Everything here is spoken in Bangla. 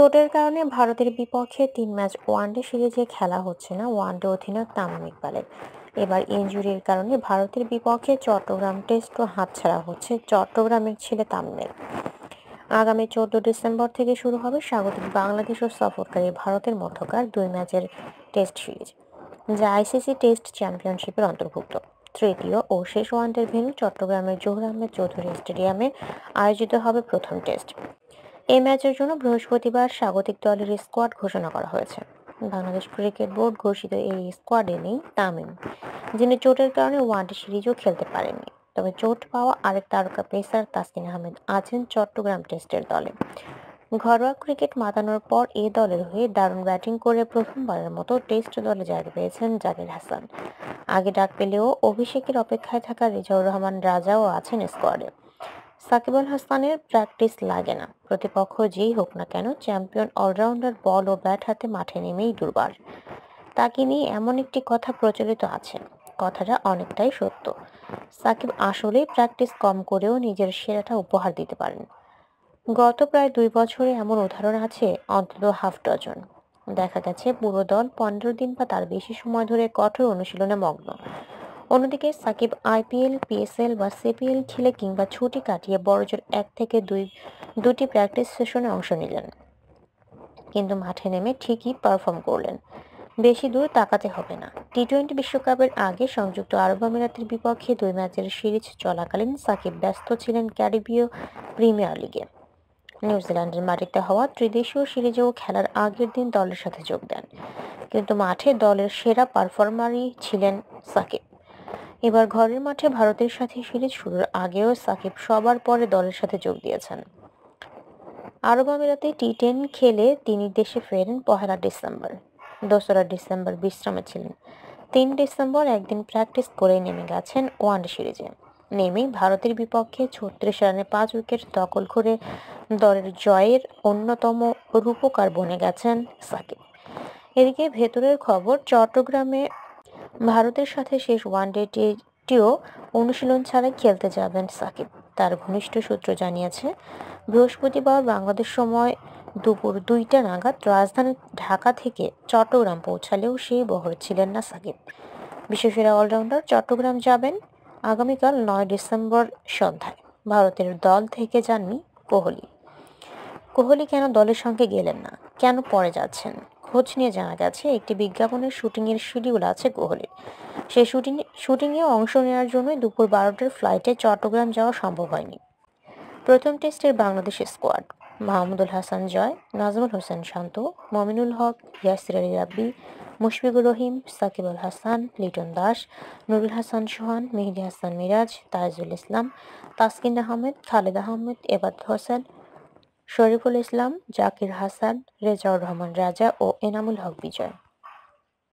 চোটের কারণে ভারতের বিপক্ষে তিন ম্যাচ ওয়ানডে সিরিজে খেলা হচ্ছে না ওয়ানডে অধিনায়ক তামিম ইকবালের এবার ইঞ্জুরির কারণে ভারতের বিপক্ষে চট্টগ্রাম টেস্টও হাতছাড়া হচ্ছে চট্টগ্রামের ছেলে তামিমের আগামী চোদ্দ ডিসেম্বর থেকে শুরু হবে স্বাগতিক বাংলাদেশ ও সফরকারী ভারতের মধ্যকার দুই ম্যাচের টেস্ট সিরিজ যা আইসিসি টেস্ট চ্যাম্পিয়নশিপের অন্তর্ভুক্ত তৃতীয় ও শেষ ওয়ানডের ভেন্যু চট্টগ্রামের জোহর আহমেদ চৌধুরী স্টেডিয়ামে আয়োজিত হবে প্রথম টেস্ট এই ম্যাচের জন্য বৃহস্পতিবার স্বাগতিক দলের স্কোয়াড ঘোষণা করা হয়েছে বাংলাদেশ ক্রিকেট বোর্ড ঘোষিত এই স্কোয়াডে নেই তামিম যিনি চোটের কারণে ওয়ানডে সিরিজও খেলতে পারেননি তবে চোট পাওয়া আরেক তারকা পেসার তাসকিন আহমেদ আছেন চট্টগ্রাম টেস্টের দলে ঘরোয়া ক্রিকেট মাতানোর পর এ দলের হয়ে দারুণ ব্যাটিং করে প্রথমবারের মতো টেস্ট দলে জায়গা পেয়েছেন জাকির হাসান আগে ডাক পেলেও অভিষেকের অপেক্ষায় থাকা রিজাউর রহমান রাজাও আছেন স্কোয়াডে সাকিবুল হাসানের প্র্যাকটিস লাগে না প্রতিপক্ষ যেই হোক না কেন চ্যাম্পিয়ন অলরাউন্ডার বল ও ব্যাট হাতে মাঠে নেমেই দুর্বার তাকে নিয়ে এমন একটি কথা প্রচলিত আছে কথাটা অনেকটাই সত্য সাকিব আসলেই প্র্যাকটিস কম করেও নিজের সেরাটা উপহার দিতে পারেন গত প্রায় দুই বছরে এমন উদাহরণ আছে অন্তত হাফ ডজন দেখা গেছে পুরো দল পনেরো দিন বা তার বেশি সময় ধরে কঠোর অনুশীলনে মগ্ন অন্যদিকে সাকিব আইপিএল পিএসএল বা সিপিএল খেলে কিংবা ছুটি কাটিয়ে বড়জোর এক থেকে দুই দুটি প্র্যাকটিস সেশনে অংশ নিলেন কিন্তু মাঠে নেমে ঠিকই পারফর্ম করলেন বেশি দূর তাকাতে হবে না টি টোয়েন্টি বিশ্বকাপের আগে সংযুক্ত আরব আমিরাতের বিপক্ষে দুই ম্যাচের সিরিজ চলাকালীন সাকিব ব্যস্ত ছিলেন ক্যারিবীয় প্রিমিয়ার লিগে নিউজিল্যান্ডের মাটিতে হওয়া ত্রিদেশীয় সিরিজেও খেলার আগের দিন দলের সাথে যোগ দেন কিন্তু মাঠে দলের সেরা পারফর্মারই ছিলেন সাকিব এবার ঘরের মাঠে ভারতের সাথে সিরিজ শুরুর আগেও সাকিব সবার পরে দলের সাথে যোগ দিয়েছেন আরব আমিরাতে টি টেন খেলে তিনি দেশে ফেরেন পহেলা ডিসেম্বর দোসরা ডিসেম্বর বিশ্রামে ছিলেন তিন ডিসেম্বর একদিন প্র্যাকটিস করে নেমে গেছেন ওয়ানডে সিরিজে নেমে ভারতের বিপক্ষে ছত্রিশ রানে পাঁচ উইকেট দখল করে দলের জয়ের অন্যতম রূপকার বনে গেছেন সাকিব এদিকে ভেতরের খবর চট্টগ্রামে ভারতের সাথে শেষ টিও অনুশীলন ছাড়াই খেলতে যাবেন সাকিব তার ঘনিষ্ঠ সূত্র জানিয়েছে বৃহস্পতিবার বাংলাদেশ সময় দুপুর দুইটা নাগাদ রাজধানী ঢাকা থেকে চট্টগ্রাম পৌঁছালেও সেই বহর ছিলেন না সাকিব বিশ্বসেরা অলরাউন্ডার চট্টগ্রাম যাবেন আগামীকাল নয় ডিসেম্বর সন্ধ্যায় ভারতের দল থেকে যাননি কোহলি কোহলি কেন দলের সঙ্গে গেলেন না কেন পরে যাচ্ছেন খোঁজ নিয়ে জানা গেছে একটি বিজ্ঞাপনের শুটিংয়ের শিডিউল আছে কোহলির সেই শুটিং শুটিংয়ে অংশ নেওয়ার জন্যই দুপুর বারোটার ফ্লাইটে চট্টগ্রাম যাওয়া সম্ভব হয়নি প্রথম টেস্টের বাংলাদেশ স্কোয়াড মাহমুদুল হাসান জয় নাজমুল হোসেন শান্ত মমিনুল হক ইয়াসির আলী রাব্বি মুশফিকুর রহিম সাকিবুল হাসান লিটন দাস নুরুল হাসান সোহান মেহেদি হাসান মিরাজ তাজুল ইসলাম তাসকিন আহমেদ খালেদ আহমেদ এবাদ হোসেন শরীফুল ইসলাম জাকির হাসান রেজাউর রহমান রাজা ও এনামুল হক বিজয়